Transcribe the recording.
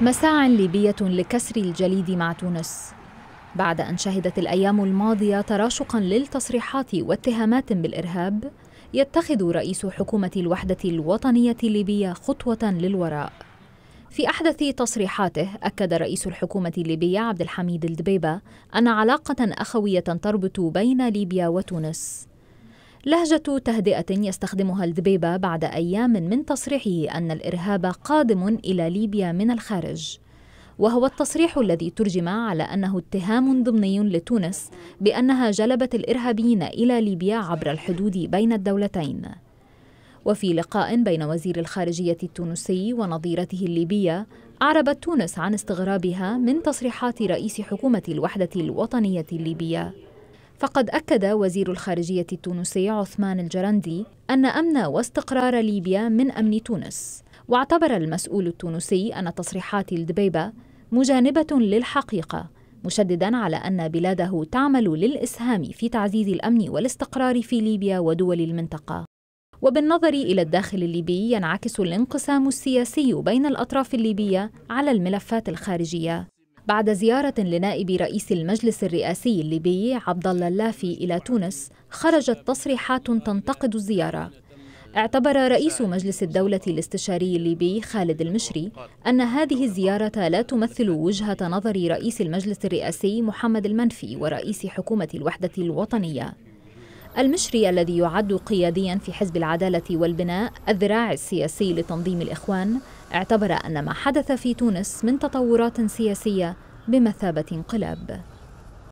مساع ليبية لكسر الجليد مع تونس بعد أن شهدت الأيام الماضية تراشقا للتصريحات واتهامات بالإرهاب يتخذ رئيس حكومة الوحدة الوطنية الليبية خطوة للوراء في أحدث تصريحاته أكد رئيس الحكومة الليبية عبد الحميد الدبيبة أن علاقة أخوية تربط بين ليبيا وتونس لهجة تهدئة يستخدمها الدبيبة بعد أيام من تصريحه أن الإرهاب قادم إلى ليبيا من الخارج وهو التصريح الذي ترجم على أنه اتهام ضمني لتونس بأنها جلبت الإرهابيين إلى ليبيا عبر الحدود بين الدولتين وفي لقاء بين وزير الخارجية التونسي ونظيرته الليبية أعربت تونس عن استغرابها من تصريحات رئيس حكومة الوحدة الوطنية الليبية فقد أكد وزير الخارجية التونسي عثمان الجرندي أن أمن واستقرار ليبيا من أمن تونس واعتبر المسؤول التونسي أن تصريحات الدبيبة مجانبة للحقيقة مشددا على أن بلاده تعمل للإسهام في تعزيز الأمن والاستقرار في ليبيا ودول المنطقة وبالنظر إلى الداخل الليبي ينعكس الانقسام السياسي بين الأطراف الليبية على الملفات الخارجية بعد زيارة لنائب رئيس المجلس الرئاسي الليبي عبد الله اللافي إلى تونس خرجت تصريحات تنتقد الزيارة اعتبر رئيس مجلس الدولة الاستشاري الليبي خالد المشري أن هذه الزيارة لا تمثل وجهة نظر رئيس المجلس الرئاسي محمد المنفي ورئيس حكومة الوحدة الوطنية المشري الذي يعد قياديا في حزب العدالة والبناء الذراع السياسي لتنظيم الإخوان اعتبر أن ما حدث في تونس من تطورات سياسية بمثابة انقلاب